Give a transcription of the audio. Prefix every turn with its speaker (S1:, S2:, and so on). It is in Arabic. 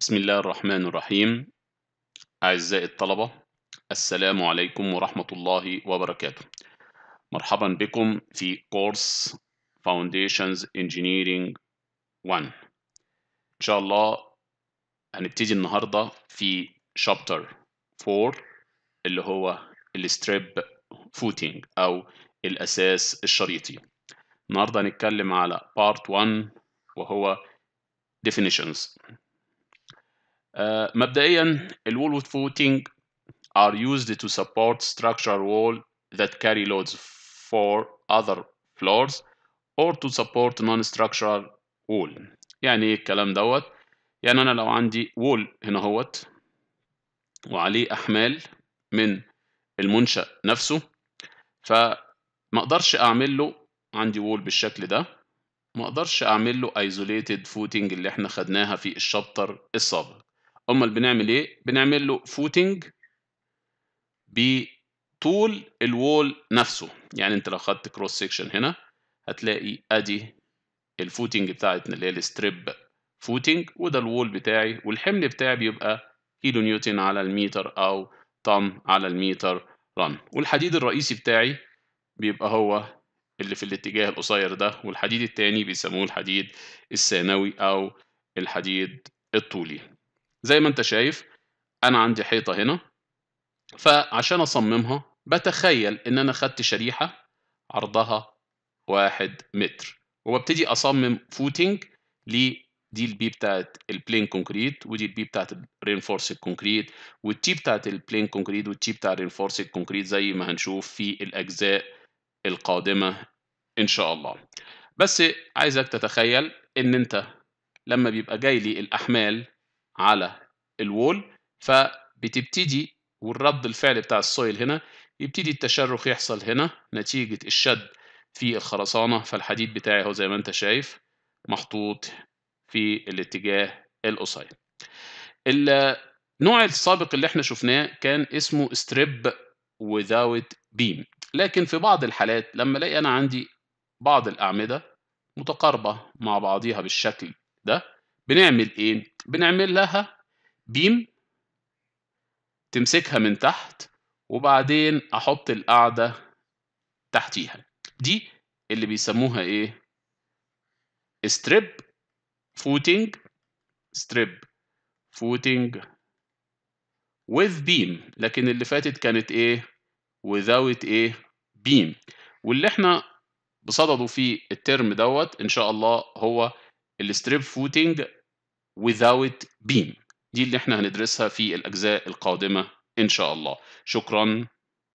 S1: بسم الله الرحمن الرحيم أعزائي الطلبة السلام عليكم ورحمة الله وبركاته مرحبا بكم في كورس Foundations Engineering 1 إن شاء الله هنبتدي النهاردة في Chapter 4 اللي هو الستريب Footing أو الأساس الشريطي النهاردة هنتكلم على Part 1 وهو Definitions Uh, مبدئيا with footing are used to support structural wall that carry loads for other floors or to support non-structural wall يعني ايه الكلام دوت يعني انا لو عندي wall هنا هوت وعليه احمال من المنشأ نفسه فما اقدرش اعمل له عندي wall بالشكل ده ما اقدرش اعمل له isolated footing اللي احنا خدناها في الشابتر السابق امال بنعمل ايه بنعمل له فوتنج بطول الوول نفسه يعني انت لو خدت كروس سيكشن هنا هتلاقي ادي الفوتنج بتاعتنا اللي هي الستريب فوتنج وده الوول بتاعي والحمل بتاعي بيبقى كيلو نيوتن على المتر او طن على المتر رن والحديد الرئيسي بتاعي بيبقى هو اللي في الاتجاه القصير ده والحديد التاني بيسموه الحديد الثانوي او الحديد الطولي زي ما انت شايف انا عندي حيطه هنا فعشان اصممها بتخيل ان انا خدت شريحه عرضها واحد متر وببتدي اصمم فوتنج دي البي بتاعت البلين كونكريت ودي البي بتاعت الرينفورس كونكريت والتي بتاعت البلين كونكريت والتي بتاع الرينفورس كونكريت زي ما هنشوف في الاجزاء القادمه ان شاء الله بس عايزك تتخيل ان انت لما بيبقى جاي لي الاحمال على الوول فبتبتدي والرد الفعل بتاع السويل هنا يبتدي التشرخ يحصل هنا نتيجة الشد في الخرسانة فالحديد بتاعي اهو زي ما انت شايف محطوط في الاتجاه القصير النوع السابق اللي احنا شفناه كان اسمه ستريب without beam لكن في بعض الحالات لما الاقي انا عندي بعض الاعمده متقاربه مع بعضيها بالشكل ده بنعمل ايه بنعمل لها بيم تمسكها من تحت وبعدين احط القاعده تحتيها دي اللي بيسموها ايه ستريب فوتنج ستريب فوتنج with beam لكن اللي فاتت كانت ايه without ايه beam واللي احنا بصدده في الترم دوت ان شاء الله هو الستريب فوتنج without beam دي اللي احنا هندرسها في الأجزاء القادمة إن شاء الله شكرا